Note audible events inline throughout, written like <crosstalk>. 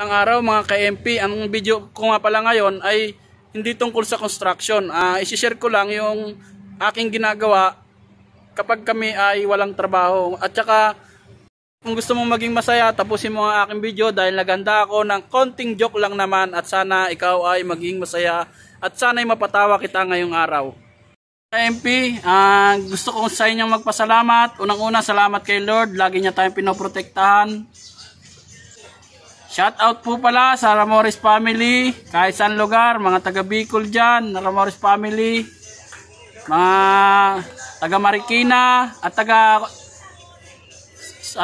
Ang araw mga ka-MP, ang video ko nga pala ngayon ay hindi tungkol sa construction. Uh, isishare ko lang yung aking ginagawa kapag kami ay walang trabaho. At saka kung gusto mong maging masaya, tapusin mo ang aking video dahil naganda ako ng konting joke lang naman at sana ikaw ay maging masaya at sana ay mapatawa kita ngayong araw. MP, uh, ah, gusto ko sa inyong magpasalamat. Unang-una, salamat kay Lord. Lagi niya tayong pinoprotektahan. Shout out po pala sa Ramores family, kahit saan lugar, mga taga Bicol diyan, Ramores family, mga taga Marikina at taga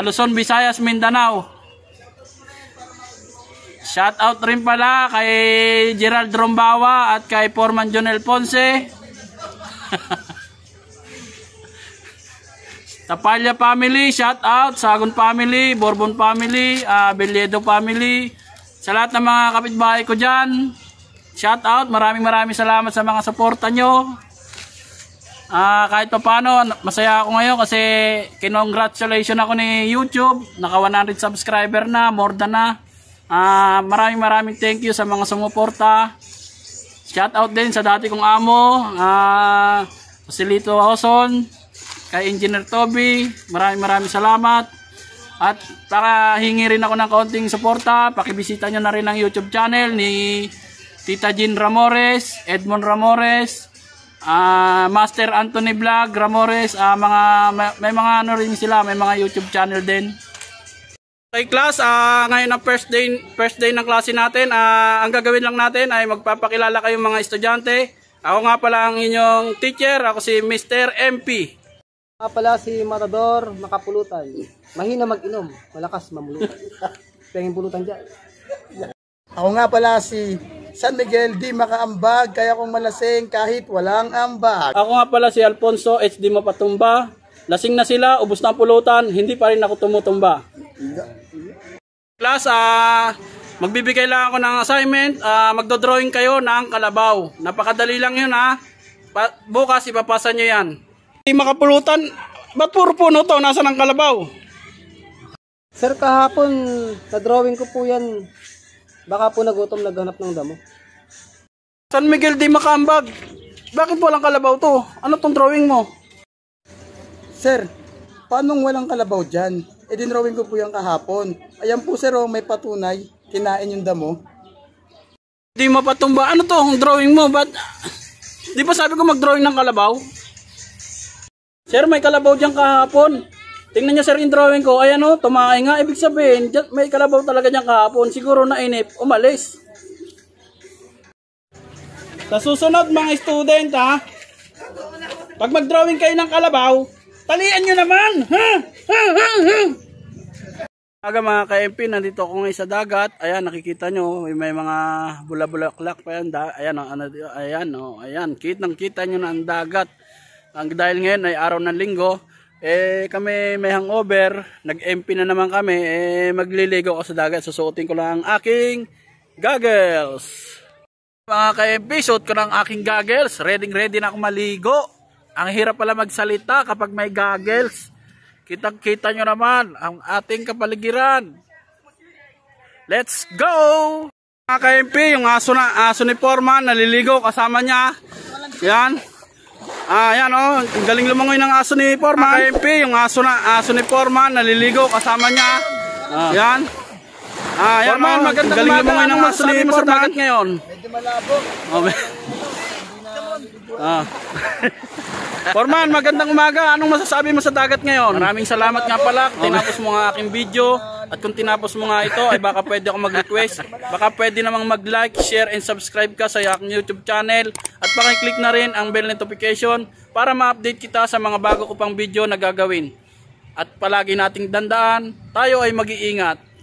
Aluson, Visayas, Mindanao. Shout out rin pala kay Gerald Rombawa at kay Foreman Jonel Ponce. <laughs> Tapalya family, shout out. Sagon family, Bourbon family, uh, Belledo family. Sa lahat ng mga kapitbahay ko dyan. Shout out. Maraming maraming salamat sa mga suporta nyo. Uh, kahit pa paano, masaya ako ngayon kasi kinongratulation ako ni YouTube. Naka 100 subscriber na, more than na. Uh, maraming maraming thank you sa mga sumuporta. Shout out din sa dati kong amo, uh, Silito Hoson kay Engineer Toby. Maraming maraming salamat. At para hingi rin ako ng kaunting suporta, pakibisita nyo na rin ang YouTube channel ni Tita Jean Ramores, Edmond Ramores, uh, Master Anthony Vlog Ramores, uh, mga, may, may mga ano rin sila, may mga YouTube channel din. Okay class, uh, ngayon ang first day, first day ng klase natin, uh, ang gagawin lang natin ay magpapakilala kayong mga estudyante. Ako nga pala ang inyong teacher, ako si Mr. MP. Nga pala si Matador Makapulutan. Mahina mag-inom, malakas mamulutan. Pengin <laughs> pulutan dyan. Ako nga pala si San Miguel di makaambag, kaya kung malasing kahit walang ambag. Ako nga pala si Alfonso HD mapatumba. Lasing na sila, ubos na pulutan, hindi pa rin ako tumutumba. Class, ah, magbibigay lang ako ng assignment. Ah, magdodrawing kayo ng kalabaw. Napakadali lang yun ha. Ah. Pa bukas ipapasa nyo yan. Hindi makapulutan. Ba't puro puno to? Nasaan ang kalabaw? Sir, kahapon, na-drawing ko po yan. Baka po nagutom naghanap ng damo. San Miguel di Macambag, bakit walang kalabaw to? Ano tong drawing mo? Sir, paano walang kalabaw dyan? E dinrawing ko po yan kahapon. Ayan po sir, oh, may patunay. Kinain yung damo. Hindi mapatumba. Ano to ang drawing mo? Ba't... Di ba sabi ko mag-drawing ng kalabaw? Sir, may kalabaw diyan kahapon. Tingnan niyo sir in drawing ko. Ayan o, oh, tumaay nga. Ibig sabihin, may kalabaw talaga diyan kahapon. Siguro na inip, umalis. Sa susunod mga student ha, pag mag-drawing kayo ng kalabaw, talian niyo naman. Ha? Ha? Ha? Ha? mga ka-MP, nandito ako ngayon sa dagat. Ayan, nakikita nyo, oh, may mga bula-bulaklak pa yan. Da ayan, oh, ano, ayan, oh, ayan, kitang-kita nyo na ang dagat ang dahil ngayon ay araw ng linggo eh kami may hangover nag MP na naman kami eh magliligo ako sa dagat susuotin ko lang ang aking goggles mga ka MP suot ko lang ang aking goggles ready ready na ako maligo ang hirap pala magsalita kapag may goggles kitang kita nyo naman ang ating kapaligiran let's go mga ka MP yung aso, na, aso ni Foreman naliligo kasama niya yan Ah, yan oh, galing lumangoy ng aso ni Forman. KMP, yung aso na aso ni Forman naliligo kasama niya. Ah. Yan. Ah, yan Forman, oh, magandang galing lumangoy ng ano aso ni Forman ngayon. Medyo malabo. Oh, Ah. <laughs> Forman, magandang umaga. Anong masasabi mo sa dagat ngayon? Maraming salamat nga pala. Oh, Tinapos mo ang aking video. At kung tinapos mo nga ito, ay baka pwede ako mag-request. Baka pwede namang mag-like, share, and subscribe ka sa aking YouTube channel. At pakiclick na rin ang bell notification para ma-update kita sa mga bago ko pang video na gagawin. At palagi nating dandaan, tayo ay mag-iingat.